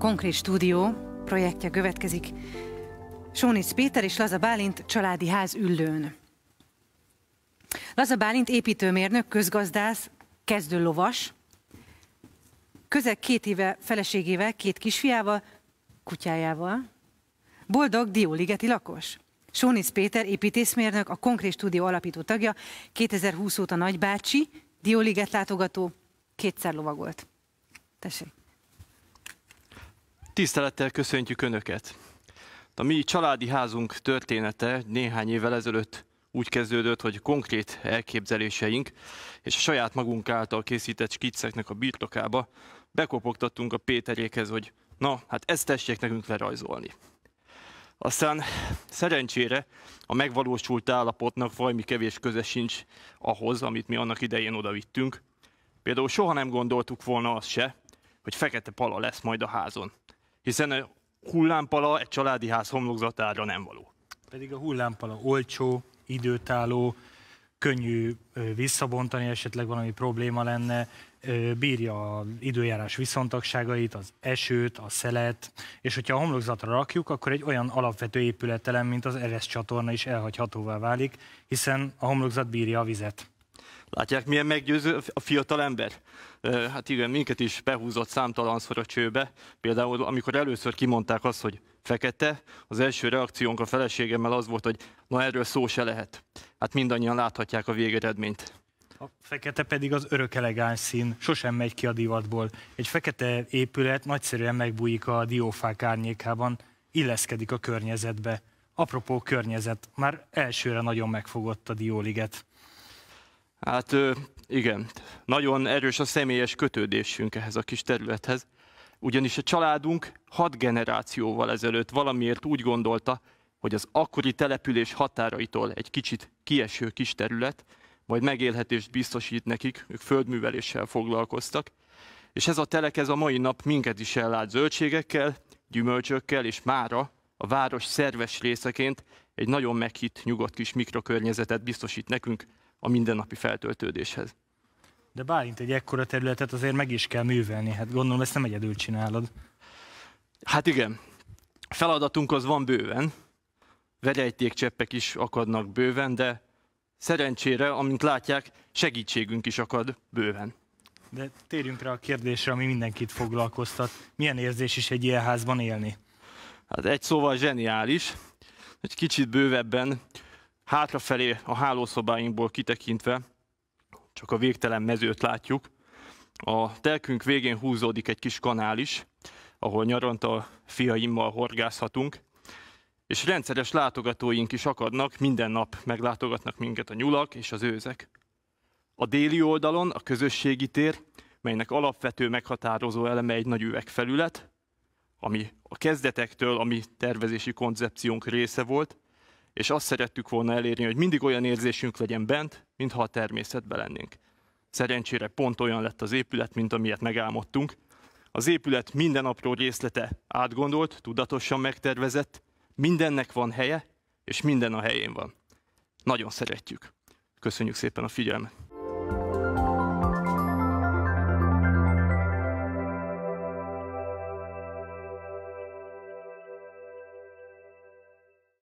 Konkrét Stúdió projektje következik. Sónic Péter és Laza Bálint családi ház üllőn. Laza Bálint építőmérnök, közgazdász, kezdő lovas. Közel két éve feleségével, két kisfiával, kutyájával. Boldog dióligeti lakos. Sónic Péter építészmérnök, a Konkrét Stúdió alapító tagja, 2020 óta nagybácsi, dióliget látogató, kétszer lovagolt. Tessék. Tisztelettel köszöntjük Önöket! A mi családi házunk története néhány évvel ezelőtt úgy kezdődött, hogy konkrét elképzeléseink és a saját magunk által készített skicceknek a birtokába bekopogtattunk a Péterékhez, hogy na, hát ezt tessék nekünk lerajzolni. Aztán szerencsére a megvalósult állapotnak valami kevés köze sincs ahhoz, amit mi annak idején odavittünk. Például soha nem gondoltuk volna azt se, hogy fekete pala lesz majd a házon hiszen a hullámpala egy családi ház homlokzatára nem való. Pedig a hullámpala olcsó, időtálló, könnyű visszabontani, esetleg valami probléma lenne, bírja az időjárás viszontagságait, az esőt, a szelet, és hogyha a homlokzatra rakjuk, akkor egy olyan alapvető épületelem, mint az Eresz csatorna is elhagyhatóvá válik, hiszen a homlokzat bírja a vizet. Látják, milyen meggyőző a fiatal ember? Hát igen, minket is behúzott számtalan a csőbe. Például, amikor először kimondták azt, hogy fekete, az első reakciónk a feleségemmel az volt, hogy na erről szó se lehet. Hát mindannyian láthatják a végeredményt. A fekete pedig az örök elegáns szín, sosem megy ki a divatból. Egy fekete épület nagyszerűen megbújik a diófák árnyékában, illeszkedik a környezetbe. Apropó környezet, már elsőre nagyon megfogott a dióliget. Hát igen, nagyon erős a személyes kötődésünk ehhez a kis területhez, ugyanis a családunk hat generációval ezelőtt valamiért úgy gondolta, hogy az akkori település határaitól egy kicsit kieső kis terület, majd megélhetést biztosít nekik, ők földműveléssel foglalkoztak, és ez a telek ez a mai nap minket is ellát zöldségekkel, gyümölcsökkel, és mára a város szerves részeként egy nagyon meghitt, nyugodt kis mikrokörnyezetet biztosít nekünk a mindennapi feltöltődéshez. De Bálint egy ekkora területet azért meg is kell művelni, hát gondolom ezt nem egyedül csinálod. Hát igen, feladatunk az van bőven, cseppek is akadnak bőven, de szerencsére, amint látják, segítségünk is akad bőven. De térjünk rá a kérdésre, ami mindenkit foglalkoztat. Milyen érzés is egy ilyen házban élni? Hát egy szóval zseniális, egy kicsit bővebben, hátrafelé a hálószobáinkból kitekintve, csak a végtelen mezőt látjuk. A telkünk végén húzódik egy kis kanál is, ahol nyaranta a fiaimmal horgászhatunk, és rendszeres látogatóink is akadnak, minden nap meglátogatnak minket a nyulak és az őzek. A déli oldalon a közösségi tér, melynek alapvető meghatározó eleme egy nagy üvegfelület, ami a kezdetektől a mi tervezési koncepciónk része volt, és azt szerettük volna elérni, hogy mindig olyan érzésünk legyen bent, mintha a természetben lennénk. Szerencsére pont olyan lett az épület, mint amilyet megálmodtunk. Az épület minden apró részlete átgondolt, tudatosan megtervezett, mindennek van helye, és minden a helyén van. Nagyon szeretjük. Köszönjük szépen a figyelmet!